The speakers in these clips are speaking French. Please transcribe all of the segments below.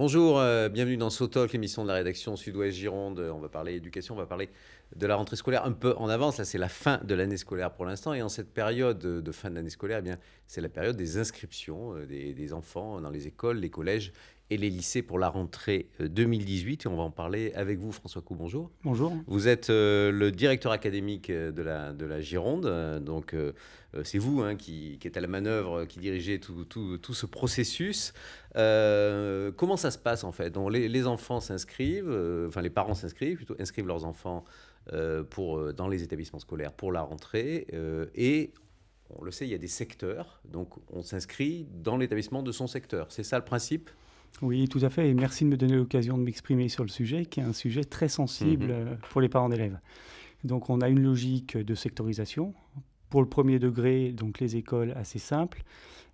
Bonjour, euh, bienvenue dans Sotoc, l'émission de la rédaction Sud-Ouest Gironde. On va parler éducation, on va parler de la rentrée scolaire un peu en avance. Là, c'est la fin de l'année scolaire pour l'instant. Et en cette période de fin de l'année scolaire, eh bien, c'est la période des inscriptions euh, des, enfants dans les écoles, les collèges et les lycées pour la rentrée 2018. Euh, et on va en parler avec vous, François Coup. Bonjour. Bonjour. Vous êtes euh, le directeur académique euh, de la, de la Gironde. Donc, c'est vous hein, qui, qui, êtes à la manœuvre, qui dirigez tout, ce processus. comment ça se passe en fait Donc, les, les enfants s'inscrivent, enfin, les parents s'inscrivent, plutôt inscrivent leurs enfants pour, dans les établissements scolaires pour la rentrée. et on le sait, il y a des secteurs. Donc, on s'inscrit dans l'établissement de son secteur. C'est ça le principe oui, tout à fait. Et merci de me donner l'occasion de m'exprimer sur le sujet, qui est un sujet très sensible mhm. euh, pour les parents d'élèves. Donc, on a une logique de sectorisation. Pour le premier degré, donc les écoles, assez simple.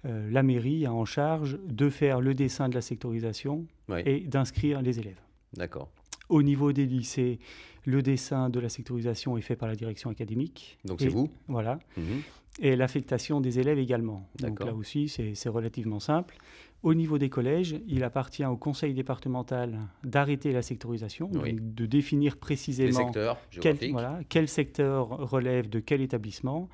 Euh, la mairie a en charge de faire le dessin de la sectorisation et d'inscrire les élèves. D'accord. Au niveau des lycées, le dessin de la sectorisation est fait par la direction académique. Donc c'est vous Voilà. Mhm. Et l'affectation des élèves également. Donc là aussi, c'est relativement simple. Au niveau des collèges, il appartient au conseil départemental d'arrêter la sectorisation, de définir précisément quel, voilà, quel secteur relève de quel établissement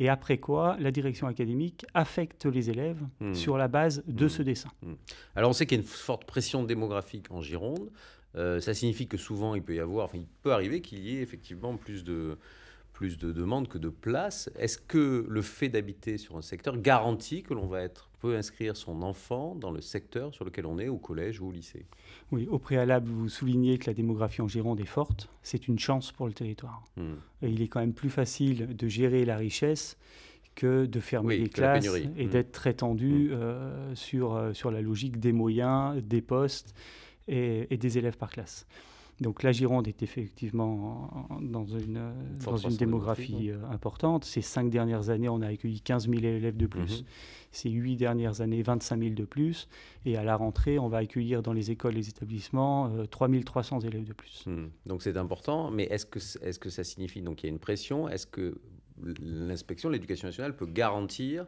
et après quoi la direction académique affecte les élèves hmm. sur la base de hmm. ce dessin. Hmm. Alors on sait qu'il y a une forte pression démographique en Gironde. Euh, ça signifie que souvent il peut y avoir, il peut arriver qu'il y ait effectivement plus de, plus de demandes que de places. Est-ce que le fait d'habiter sur un secteur garantit que l'on va être peut inscrire son enfant dans le secteur sur lequel on est, au collège ou au lycée Oui, au préalable, vous soulignez que la démographie en Gironde est forte. C'est une chance pour le territoire. Hmm. Et il est quand même plus facile de gérer la richesse que de fermer les classes et hmm. d'être très tendu hmm. euh, sur, euh, sur la logique des moyens, des postes et des élèves par classe. Donc la Gironde est effectivement dans une, euh, démographie euh, importante. Ces cinq dernières années, on a accueilli 15 000 élèves de plus. Mhm. Ces huit dernières années, 25 000 de plus. Et à la rentrée, on va accueillir dans les écoles, les établissements, 3 euh, 300 élèves de plus. Hmm. Donc c'est important. Mais est-ce que, est que ça signifie qu'il y a une pression Est-ce que l'inspection, l'éducation nationale peut garantir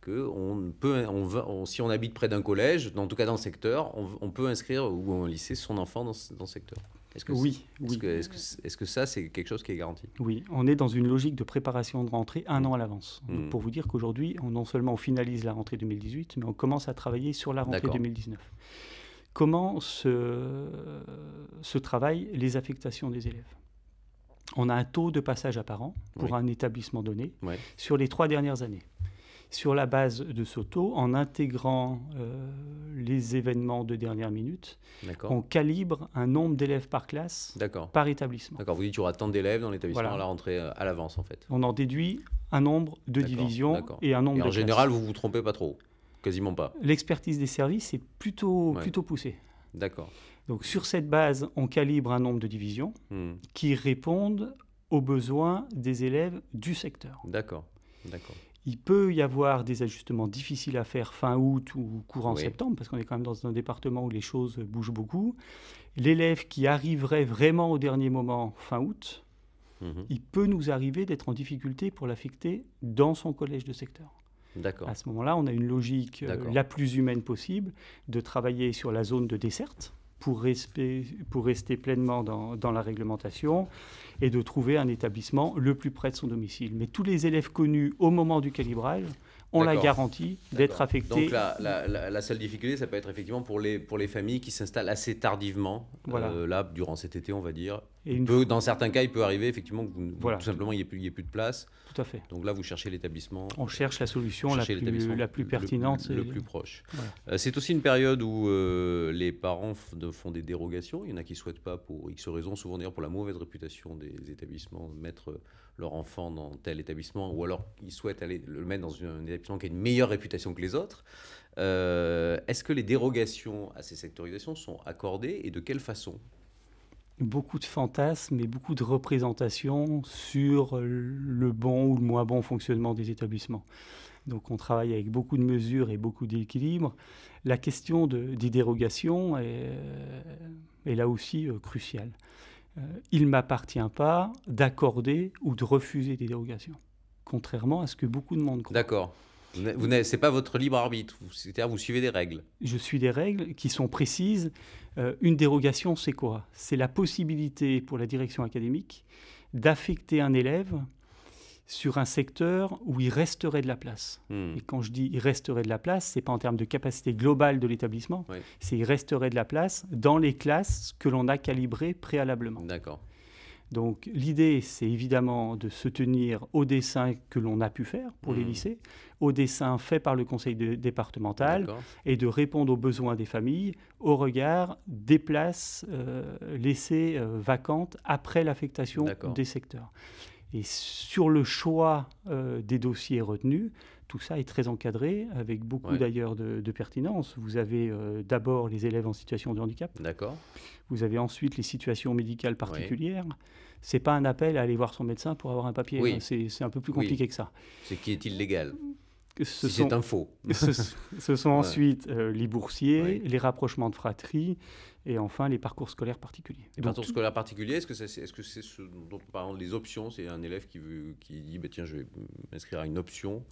que on peut, on, si on habite près d'un collège, en tout cas dans le secteur, on, peut inscrire ou en lycée son enfant dans, dans ce secteur est que oui. Est-ce que, ça, c'est quelque chose qui est garanti Oui, on est dans une logique de préparation de rentrée un mm. an à l'avance. Mm. Pour vous dire qu'aujourd'hui, non seulement on finalise la rentrée 2018, mais on commence à travailler sur la rentrée 2019. Comment se, travaillent les affectations des élèves On a un taux de passage apparent pour un établissement donné sur les trois dernières années sur la base de ce en intégrant euh, les événements de dernière minute, on calibre un nombre d'élèves par classe, par établissement. D'accord, vous dites qu'il y aura tant d'élèves dans l'établissement à la rentrée euh, à l'avance en fait. On en déduit un nombre de divisions et un nombre En général, vous vous trompez pas trop, quasiment pas. L'expertise des services est plutôt, plutôt poussée. D'accord. Donc sur cette base, on calibre un nombre de divisions hmm. qui répondent aux besoins des élèves du secteur. D'accord. D'accord. Il peut y avoir des ajustements difficiles à faire fin août ou courant septembre, parce qu'on est quand même dans un département où les choses bougent beaucoup. L'élève qui arriverait vraiment au dernier moment fin août, mhm. il peut nous arriver d'être en difficulté pour l'affecter dans son collège de secteur. À ce moment-là, on a une logique euh, la plus humaine possible de travailler sur la zone de desserte pour, pour rester pleinement dans, la réglementation et de trouver un établissement le plus près de son domicile. Mais tous les élèves connus au moment du calibrage ont la garantie d'être affectés. Donc la, seule difficulté, ça peut être effectivement pour les, pour les familles qui s'installent assez tardivement, voilà. Euh, là, durant cet été, on va dire, dans certains cas, il peut arriver effectivement que tout simplement il n'y ait, plus de place. Tout à fait. Donc là, vous cherchez l'établissement. On cherche la solution la plus, la plus, pertinente. Le, plus proche. Euh, c'est aussi une période où euh, les parents font des dérogations. Il y en a qui ne souhaitent pas pour X raisons, souvent d'ailleurs pour la mauvaise réputation des établissements, mettre leur enfant dans tel établissement ou alors ils souhaitent aller le mettre dans un établissement qui a une meilleure réputation que les autres. Euh, est-ce que les dérogations à ces sectorisations sont accordées et de quelle façon beaucoup de fantasmes et beaucoup de représentations sur le bon ou le moins bon fonctionnement des établissements. Donc on travaille avec beaucoup de mesures et beaucoup d'équilibre. La question des dérogations est, euh, là aussi euh, cruciale. Euh, il ne m'appartient pas d'accorder ou de refuser des dérogations, contrairement à ce que beaucoup de monde croit. D'accord. Vous n'est pas votre libre arbitre, c'est-à-dire vous suivez des règles. Je suis des règles qui sont précises. Euh, une dérogation, c'est quoi C'est la possibilité pour la direction académique d'affecter un élève sur un secteur où il resterait de la place. Hmm. Et quand je dis il resterait de la place, c'est pas en termes de capacité globale de l'établissement, c'est il resterait de la place dans les classes que l'on a calibrées préalablement. D'accord. Donc l'idée, c'est évidemment de se tenir au dessin que l'on a pu faire pour les hmm. lycées, au dessin fait par le conseil départemental et de répondre aux besoins des familles au regard des places euh, laissées euh, vacantes après l'affectation des secteurs. Et sur le choix euh, des dossiers retenus, tout ça est très encadré, avec beaucoup d'ailleurs de, pertinence. Vous avez d'abord les élèves en situation de handicap. D'accord. Vous avez ensuite les situations médicales particulières. Ce C'est pas un appel à aller voir son médecin pour avoir un papier. Hein. C'est un peu plus compliqué que ça. C'est qui est illégal si c'est un faux. ce, sont ensuite euh, les boursiers, les rapprochements de fratrie et enfin les parcours scolaires particuliers. Les parcours scolaires particuliers, est-ce que c'est est -ce, dont on parle, les options C'est un élève qui, veut, qui dit bah, tiens, je vais m'inscrire à une option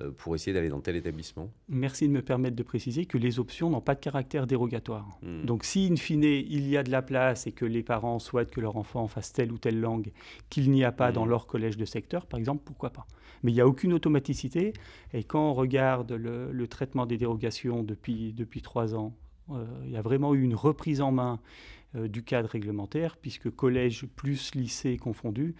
euh, pour essayer d'aller dans tel établissement. Merci de me permettre de préciser que les options n'ont pas de caractère dérogatoire. Hmm. Donc si in fine il y a de la place et que les parents souhaitent que leur enfant fasse telle ou telle langue qu'il n'y a pas dans hmm. leur collège de secteur, par exemple, pourquoi pas Mais il n'y a aucune automaticité et quand on regarde le, traitement des dérogations depuis, depuis trois ans, euh, il y a vraiment eu une reprise en main euh, du cadre réglementaire, puisque collège plus lycée confondu,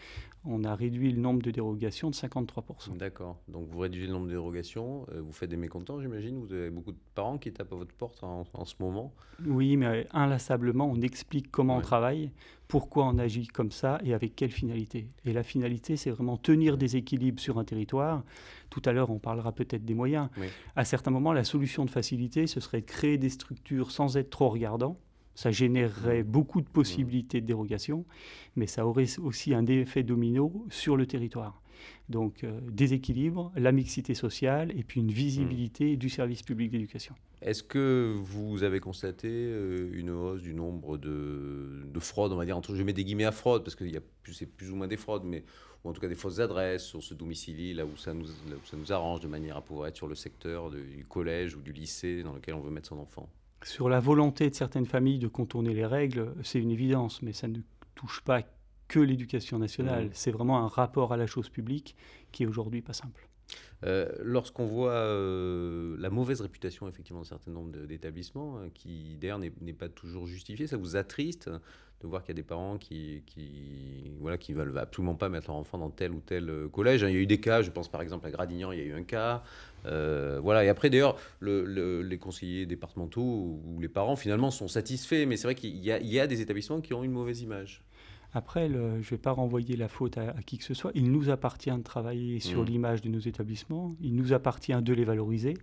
on a réduit le nombre de dérogations de 53%. D'accord. Donc vous réduisez le nombre de dérogations, euh, vous faites des mécontents, j'imagine. Vous avez beaucoup de parents qui tapent à votre porte en, ce moment. Oui, mais euh, inlassablement, on explique comment on travaille, pourquoi on agit comme ça et avec quelle finalité. Et la finalité, c'est vraiment tenir des équilibres sur un territoire. Tout à l'heure, on parlera peut-être des moyens. À certains moments, la solution de facilité, ce serait de créer des structures sans être trop regardant ça générerait beaucoup de possibilités de dérogation, mais ça aurait aussi un effet domino sur le territoire. Donc euh, déséquilibre, la mixité sociale et puis une visibilité mm. du service public d'éducation. Est-ce que vous avez constaté euh, une hausse du nombre de, de, fraudes, on va dire, entre je mets des guillemets à fraude, parce que c'est plus ou moins des fraudes, mais ou en tout cas des fausses adresses, sur ce domicile, là où, ça nous, ça nous arrange de manière à pouvoir être sur le secteur du collège ou du lycée dans lequel on veut mettre son enfant sur la volonté de certaines familles de contourner les règles, c'est une évidence, mais ça ne touche pas que l'éducation nationale. Mmh. C'est vraiment un rapport à la chose publique qui est aujourd'hui pas simple. Euh, lorsqu'on voit euh, la mauvaise réputation effectivement d'un certain nombre d'établissements, hein, qui d'ailleurs n'est pas toujours justifiée, ça vous attriste de voir qu'il y a des parents qui, qui voilà qui veulent absolument pas mettre leur enfant dans tel ou tel euh, collège. Hein. Il y a eu des cas, je pense par exemple à Gradignan, il y a eu un cas. voilà. Et après d'ailleurs, les conseillers départementaux ou les parents finalement sont satisfaits, mais c'est vrai qu'il y, a des établissements qui ont une mauvaise image. Après, je ne vais pas renvoyer la faute à, qui que ce soit. Il nous appartient de travailler sur mmh. l'image de nos établissements. Il nous appartient de les valoriser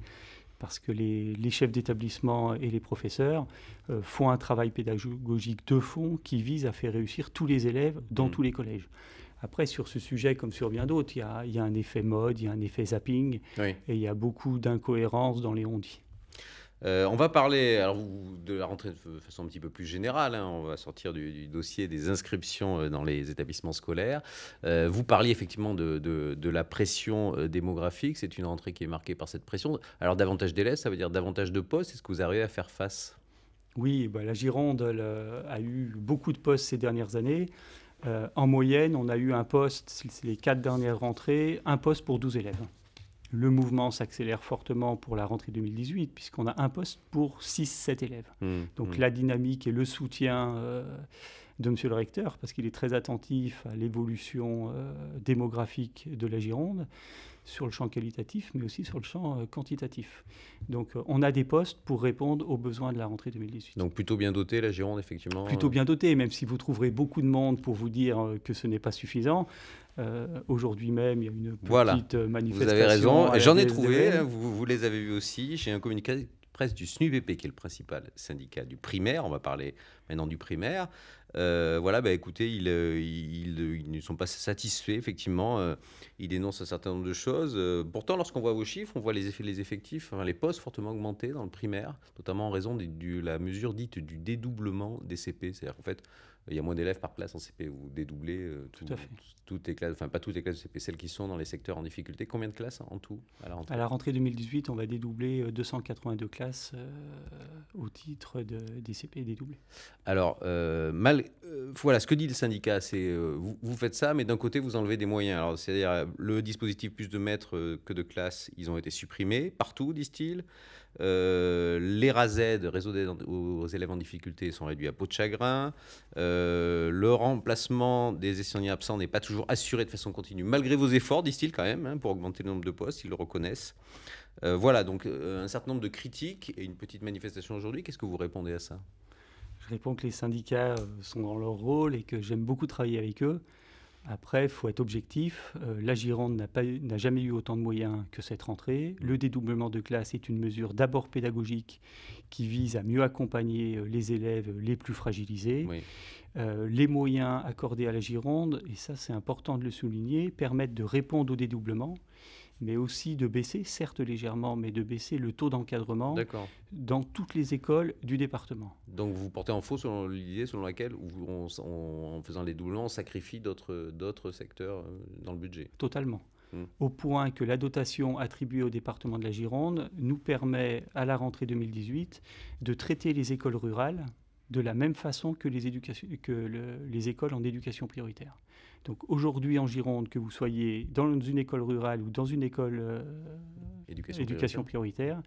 parce que les, chefs d'établissement et les professeurs euh, font un travail pédagogique de fond qui vise à faire réussir tous les élèves dans mmh. tous les collèges. Après, sur ce sujet, comme sur bien d'autres, il y, a un effet mode, il y a un effet zapping, et il y a beaucoup d'incohérences dans les on euh, on va parler de la rentrée de façon un petit peu plus générale. Hein. on va sortir du, dossier des inscriptions euh, dans les établissements scolaires. Euh, vous parliez effectivement de, la pression démographique. C'est une rentrée qui est marquée par cette pression. Alors davantage d'élèves, ça veut dire davantage de postes. Est-ce que vous arrivez à faire face Oui, bah, la Gironde a eu beaucoup de postes ces dernières années. en moyenne, on a eu un poste, c'est les quatre dernières rentrées, un poste pour 12 élèves le mouvement s'accélère fortement pour la rentrée 2018, puisqu'on a un poste pour 6-7 élèves. Mmh, Donc mmh. la dynamique et le soutien euh, de M. le recteur, parce qu'il est très attentif à l'évolution euh, démographique de la Gironde, sur le champ qualitatif, mais aussi sur le champ euh, quantitatif. Donc on a des postes pour répondre aux besoins de la rentrée 2018. Donc plutôt bien dotée la Gironde, effectivement Plutôt bien dotée, même si vous trouverez beaucoup de monde pour vous dire que ce n'est pas suffisant. Euh, aujourd'hui même, il y a une petite manifestation. Euh, vous avez raison, j'en ai trouvé, vous, les avez vus aussi, j'ai un communiqué de presse du SNUBP, qui est le principal syndicat du primaire, on va parler maintenant du primaire. Euh, voilà, bah, écoutez, ils, ils, ne sont pas satisfaits, effectivement, ils dénoncent un certain nombre de choses. pourtant, lorsqu'on voit vos chiffres, on voit les, effectifs, hein, les postes fortement augmentés dans le primaire, notamment en raison de, de la mesure dite du dédoublement des CP, c'est-à-dire qu'en fait, il y a moins d'élèves par classe en CP. ou dédoublez euh, tout, à toutes les classes, enfin pas toutes les classes de CP, celles qui sont dans les secteurs en difficulté. Combien de classes en tout à la rentrée À la rentrée 2018, on va dédoubler 282 euh, classes euh, au titre de, des CP dédoublés. Alors, mal, voilà, ce que dit le syndicat, c'est vous, faites ça, mais d'un côté, vous enlevez des moyens. Alors, c'est-à-dire, le dispositif plus de maîtres que de classes, ils ont été supprimés partout, disent-ils. les RAZ, réseaux aux élèves en difficulté, sont réduits à peau de chagrin. Euh, le remplacement des étudiants absents n'est pas toujours assuré de façon continue, malgré vos efforts, disent-ils quand même, hein, pour augmenter le nombre de postes, ils le reconnaissent. Euh, voilà, donc euh, un certain nombre de critiques et une petite manifestation aujourd'hui. Qu'est-ce que vous répondez à ça Je réponds que les syndicats sont dans leur rôle et que j'aime beaucoup travailler avec eux. Après, il faut être objectif. Euh, la Gironde n'a jamais eu autant de moyens que cette rentrée. Le dédoublement de classe est une mesure d'abord pédagogique qui vise à mieux accompagner euh, les élèves les plus fragilisés. Euh, les moyens accordés à la Gironde, et ça c'est important de le souligner, permettent de répondre au dédoublement mais aussi de baisser, certes légèrement, mais de baisser le taux d'encadrement dans toutes les écoles du département. Donc vous portez en faux selon l'idée selon laquelle en faisant les doublons, on sacrifie d'autres secteurs euh, dans le budget Totalement. Hmm. Au point que la dotation attribuée au département de la Gironde nous permet, à la rentrée 2018, de traiter les écoles rurales de la même façon que les, que les écoles en éducation prioritaire. Donc aujourd'hui en Gironde, que vous soyez dans une école rurale ou dans une école euh, éducation, prioritaire. prioritaire.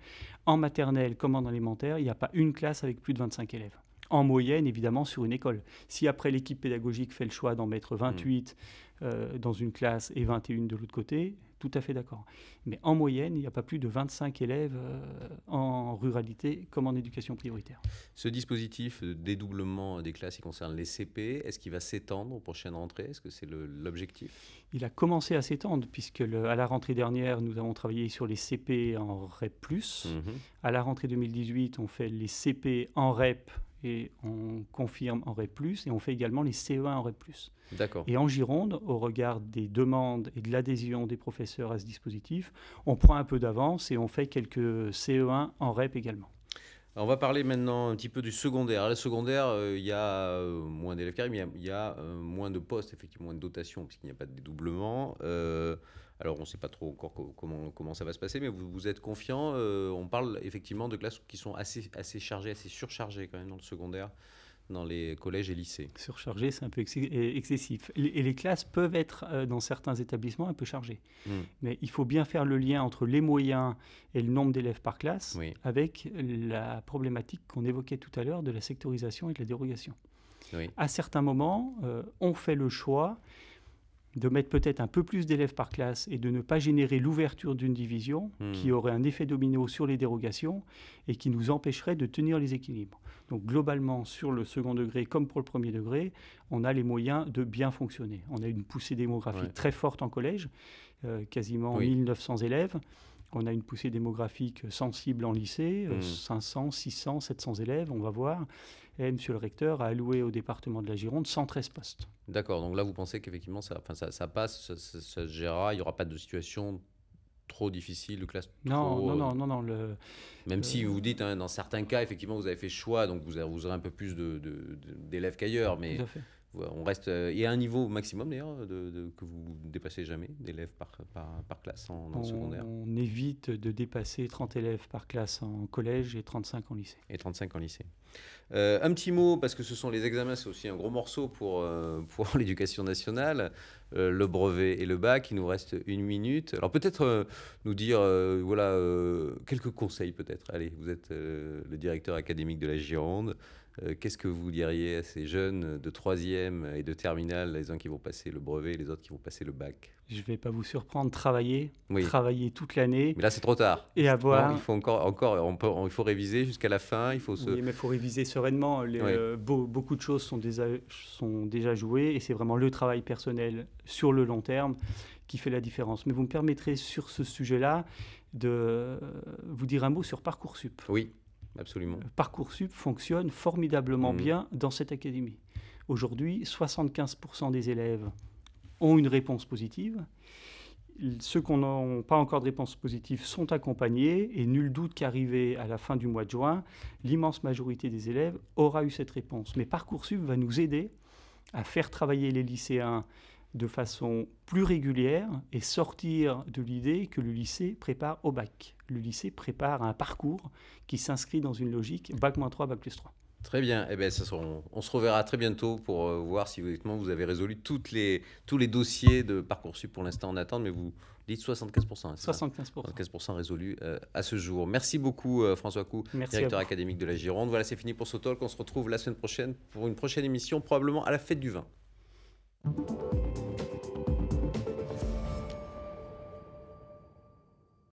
en maternelle comme en élémentaire, il n'y a pas une classe avec plus de 25 élèves en moyenne, évidemment, sur une école. Si après l'équipe pédagogique fait le choix d'en mettre 28 mm. euh, dans une classe et 21 de l'autre côté, tout à fait d'accord. Mais en moyenne, il n'y a pas plus de 25 élèves euh, en ruralité comme en éducation prioritaire. Ce dispositif de dédoublement des classes, qui concerne les CP. Est-ce qu'il va s'étendre aux prochaines rentrées Est-ce que c'est l'objectif Il a commencé à s'étendre puisque à la rentrée dernière, nous avons travaillé sur les CP en REP+. Mm-hmm. À la rentrée 2018, on fait les CP en REP et on confirme en REP+, et on fait également les CE1 en REP+. D'accord. Et en Gironde, au regard des demandes et de l'adhésion des professeurs à ce dispositif, on prend un peu d'avance et on fait quelques CE1 en REP également. on va parler maintenant un petit peu du secondaire. Le secondaire, euh, il y a euh, moins d'élèves carrés, mais il y a, euh, moins de postes, effectivement, moins de dotation, puisqu'il n'y a pas de dédoublement. Alors, on ne sait pas trop encore comment, comment ça va se passer, mais vous, vous êtes confiant. Euh, on parle effectivement de classes qui sont assez, assez chargées, assez surchargées quand même dans le secondaire dans les collèges et lycées. Surchargées, c'est un peu excessif. Et les classes peuvent être, euh, dans certains établissements, un peu chargées. Hmm. Mais il faut bien faire le lien entre les moyens et le nombre d'élèves par classe avec la problématique qu'on évoquait tout à l'heure de la sectorisation et de la dérogation. À certains moments, euh, on fait le choix de mettre peut-être un peu plus d'élèves par classe et de ne pas générer l'ouverture d'une division hmm. qui aurait un effet domino sur les dérogations et qui nous empêcherait de tenir les équilibres. Donc globalement, sur le second degré comme pour le premier degré, on a les moyens de bien fonctionner. On a une poussée démographique très forte en collège, euh, quasiment 1900 élèves on a une poussée démographique sensible en lycée, 500, 600, 700 élèves, on va voir. Et M. le recteur a alloué au département de la Gironde 113 postes. D'accord, donc là vous pensez qu'effectivement ça, passe, ça, se gérera, il n'y aura pas de situation trop difficile, de classe non, Non, non, non, non. Même si vous dites, hein, dans certains cas, effectivement, vous avez fait choix, donc vous, aurez un peu plus d'élèves qu'ailleurs, mais... Tout on reste, euh, y un niveau maximum d'ailleurs, de, que vous dépassez jamais d'élèves par, classe en, secondaire On évite de dépasser 30 élèves par classe en collège et 35 en lycée. Et 35 en lycée. Euh, un petit mot, parce que ce sont les examens, c'est aussi un gros morceau pour, euh, pour l'éducation nationale. Euh, le brevet et le bac. Il nous reste une minute. Alors peut-être euh, nous dire, euh, voilà, quelques conseils peut-être. Allez, vous êtes le directeur académique de la Gironde. Qu'est-ce que vous diriez à ces jeunes de troisième et de terminale, les uns qui vont passer le brevet et les autres qui vont passer le bac je ne vais pas vous surprendre, travailler, travailler toute l'année. Mais là, c'est trop tard. Et avoir. il faut encore, encore, il faut réviser jusqu'à la fin. Il faut se... mais faut réviser sereinement. Euh, beaucoup de choses sont déjà, jouées et c'est vraiment le travail personnel sur le long terme qui fait la différence. Mais vous me permettrez sur ce sujet-là de euh, vous dire un mot sur Parcoursup. Oui, absolument. Euh, Parcoursup fonctionne formidablement mm. bien dans cette académie. Aujourd'hui, 75% des élèves ont une réponse positive. Ceux qui n'ont pas encore de réponse positive sont accompagnés et nul doute qu'arrivé à la fin du mois de juin, l'immense majorité des élèves aura eu cette réponse. Mais Parcoursup va nous aider à faire travailler les lycéens de façon plus régulière et sortir de l'idée que le lycée prépare au bac. Le lycée prépare un parcours qui s'inscrit dans une logique bac-3, bac 3. Très bien. Et eh bien ça on, se reverra très bientôt pour euh, voir si vous avez résolu toutes les, tous les dossiers de Parcoursup pour l'instant en attente, mais vous dites 75%. 75%. 75% résolu euh, à ce jour. Merci beaucoup euh, François Cou, directeur académique de la Gironde. Voilà, c'est fini pour ce talk. On se retrouve la semaine prochaine pour une prochaine émission, probablement à la fête du vin.